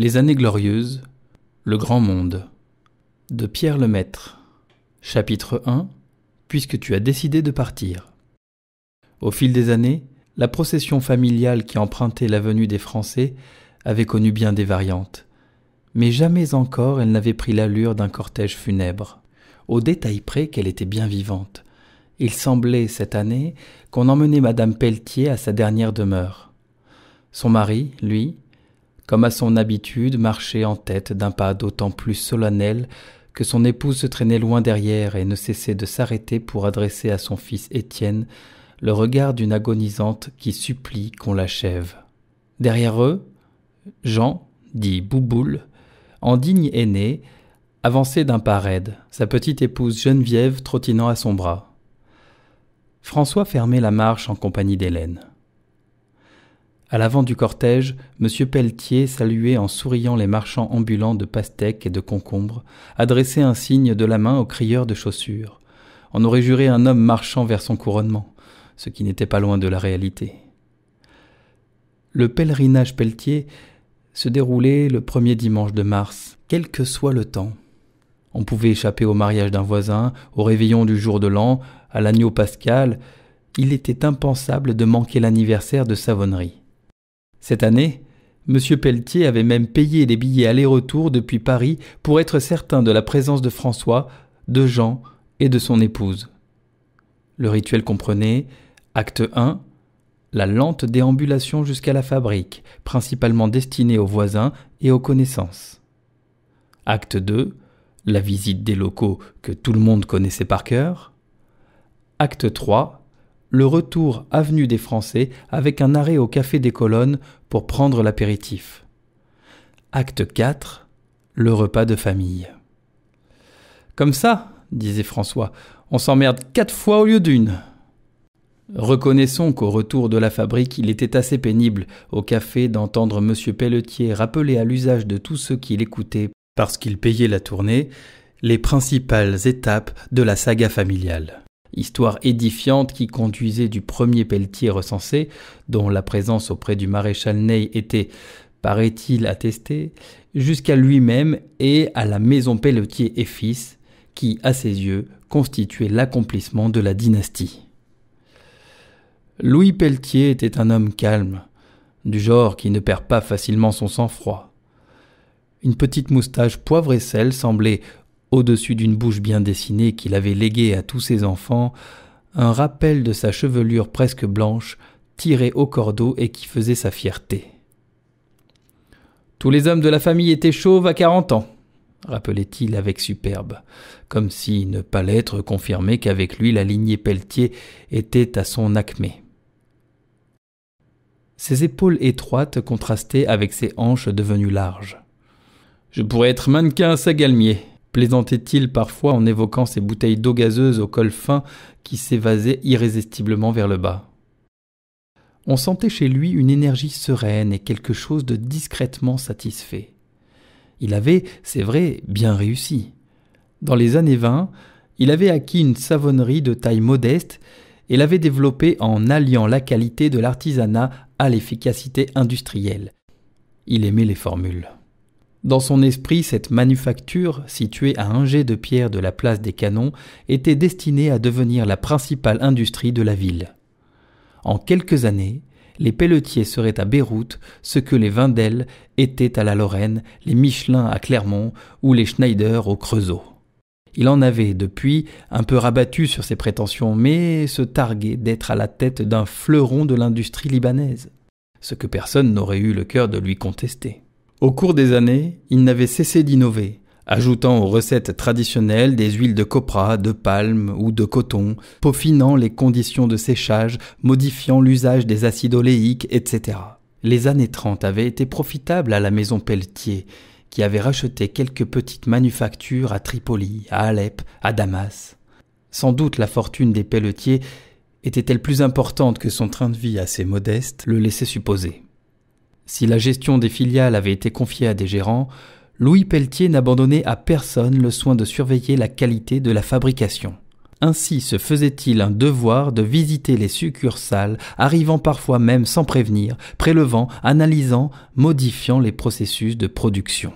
Les années glorieuses, le grand monde. De Pierre Lemaître. Chapitre 1 Puisque tu as décidé de partir. Au fil des années, la procession familiale qui empruntait l'avenue des Français avait connu bien des variantes. Mais jamais encore elle n'avait pris l'allure d'un cortège funèbre. Au détail près qu'elle était bien vivante. Il semblait, cette année, qu'on emmenait Madame Pelletier à sa dernière demeure. Son mari, lui, comme à son habitude, marchait en tête d'un pas d'autant plus solennel que son épouse se traînait loin derrière et ne cessait de s'arrêter pour adresser à son fils Étienne le regard d'une agonisante qui supplie qu'on l'achève. Derrière eux, Jean, dit Bouboule, en digne aîné, avançait d'un pas raide, sa petite épouse Geneviève trottinant à son bras. François fermait la marche en compagnie d'Hélène. À l'avant du cortège, M. Pelletier saluait en souriant les marchands ambulants de pastèques et de concombres, adressait un signe de la main aux crieurs de chaussures. On aurait juré un homme marchant vers son couronnement, ce qui n'était pas loin de la réalité. Le pèlerinage Pelletier se déroulait le premier dimanche de mars, quel que soit le temps. On pouvait échapper au mariage d'un voisin, au réveillon du jour de l'an, à l'agneau pascal. Il était impensable de manquer l'anniversaire de Savonnerie. Cette année, M. Pelletier avait même payé les billets aller-retour depuis Paris pour être certain de la présence de François, de Jean et de son épouse. Le rituel comprenait acte 1, la lente déambulation jusqu'à la fabrique, principalement destinée aux voisins et aux connaissances. Acte 2, la visite des locaux que tout le monde connaissait par cœur. Acte 3, le retour avenue des Français avec un arrêt au Café des Colonnes pour prendre l'apéritif. Acte 4. Le repas de famille. Comme ça, disait François, on s'emmerde quatre fois au lieu d'une. Reconnaissons qu'au retour de la fabrique, il était assez pénible au café d'entendre M. Pelletier rappeler à l'usage de tous ceux qui l'écoutaient, parce qu'il payait la tournée, les principales étapes de la saga familiale. Histoire édifiante qui conduisait du premier pelletier recensé, dont la présence auprès du maréchal Ney était, paraît-il, attestée, jusqu'à lui-même et à la maison Pelletier et fils, qui, à ses yeux, constituait l'accomplissement de la dynastie. Louis Pelletier était un homme calme, du genre qui ne perd pas facilement son sang-froid. Une petite moustache poivre et sel semblait au-dessus d'une bouche bien dessinée qu'il avait léguée à tous ses enfants, un rappel de sa chevelure presque blanche tirée au cordeau et qui faisait sa fierté. Tous les hommes de la famille étaient chauves à quarante ans, rappelait-il avec superbe, comme si ne pas l'être confirmait qu'avec lui la lignée Pelletier était à son acmé. Ses épaules étroites contrastaient avec ses hanches devenues larges. Je pourrais être mannequin à Sagalmier, plaisantait-il parfois en évoquant ces bouteilles d'eau gazeuse au col fin qui s'évasaient irrésistiblement vers le bas. On sentait chez lui une énergie sereine et quelque chose de discrètement satisfait. Il avait, c'est vrai, bien réussi. Dans les années 20, il avait acquis une savonnerie de taille modeste et l'avait développée en alliant la qualité de l'artisanat à l'efficacité industrielle. Il aimait les formules. Dans son esprit, cette manufacture, située à un jet de pierre de la place des canons, était destinée à devenir la principale industrie de la ville. En quelques années, les pelletiers seraient à Beyrouth ce que les Vindel étaient à la Lorraine, les Michelin à Clermont ou les Schneider au Creusot. Il en avait, depuis, un peu rabattu sur ses prétentions, mais se targuait d'être à la tête d'un fleuron de l'industrie libanaise, ce que personne n'aurait eu le cœur de lui contester. Au cours des années, il n'avait cessé d'innover, ajoutant aux recettes traditionnelles des huiles de copra, de palme ou de coton, peaufinant les conditions de séchage, modifiant l'usage des acides oléiques, etc. Les années 30 avaient été profitables à la maison Pelletier, qui avait racheté quelques petites manufactures à Tripoli, à Alep, à Damas. Sans doute la fortune des Pelletiers était-elle plus importante que son train de vie assez modeste le laissait supposer. Si la gestion des filiales avait été confiée à des gérants, Louis Pelletier n'abandonnait à personne le soin de surveiller la qualité de la fabrication. Ainsi se faisait-il un devoir de visiter les succursales, arrivant parfois même sans prévenir, prélevant, analysant, modifiant les processus de production.